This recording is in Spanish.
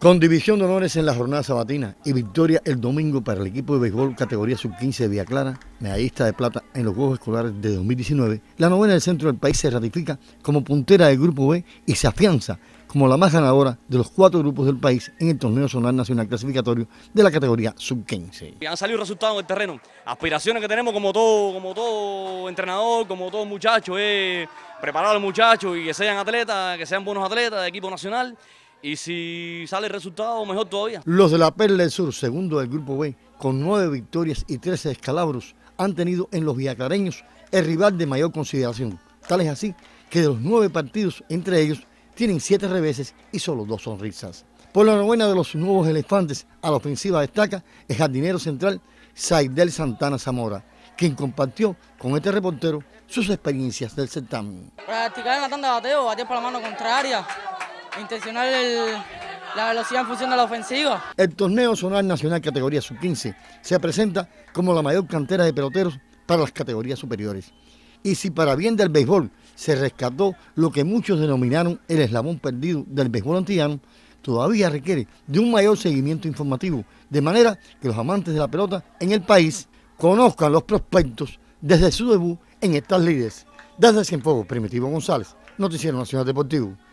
con división de honores en la jornada sabatina y victoria el domingo para el equipo de béisbol categoría sub-15 de Villa Clara, medallista de plata en los Juegos Escolares de 2019, la novena del centro del país se ratifica como puntera del Grupo B y se afianza como la más ganadora de los cuatro grupos del país en el torneo zonal nacional clasificatorio de la categoría sub-15. Han salido resultados del terreno, aspiraciones que tenemos como todo, como todo entrenador, como todo muchacho, preparar a los muchachos y que sean atletas, que sean buenos atletas de equipo nacional y si sale resultado, mejor todavía. Los de la Perla del Sur, segundo del Grupo B, con nueve victorias y trece escalabros, han tenido en los viacareños... el rival de mayor consideración. Tal es así que de los nueve partidos entre ellos, tienen siete reveses y solo dos sonrisas. Por la novena de los nuevos elefantes a la ofensiva destaca el jardinero central Saidel Santana Zamora, quien compartió con este reportero sus experiencias del certamen. Practicar en la tanda de bateo, ...bateo por la mano contraria, Intencional la velocidad en función de la ofensiva. El torneo zonal nacional categoría sub-15 se presenta como la mayor cantera de peloteros para las categorías superiores. Y si para bien del béisbol se rescató lo que muchos denominaron el eslabón perdido del béisbol antillano, todavía requiere de un mayor seguimiento informativo, de manera que los amantes de la pelota en el país conozcan los prospectos desde su debut en estas líderes. Desde Cienfuegos, Primitivo González, Noticiero Nacional Deportivo.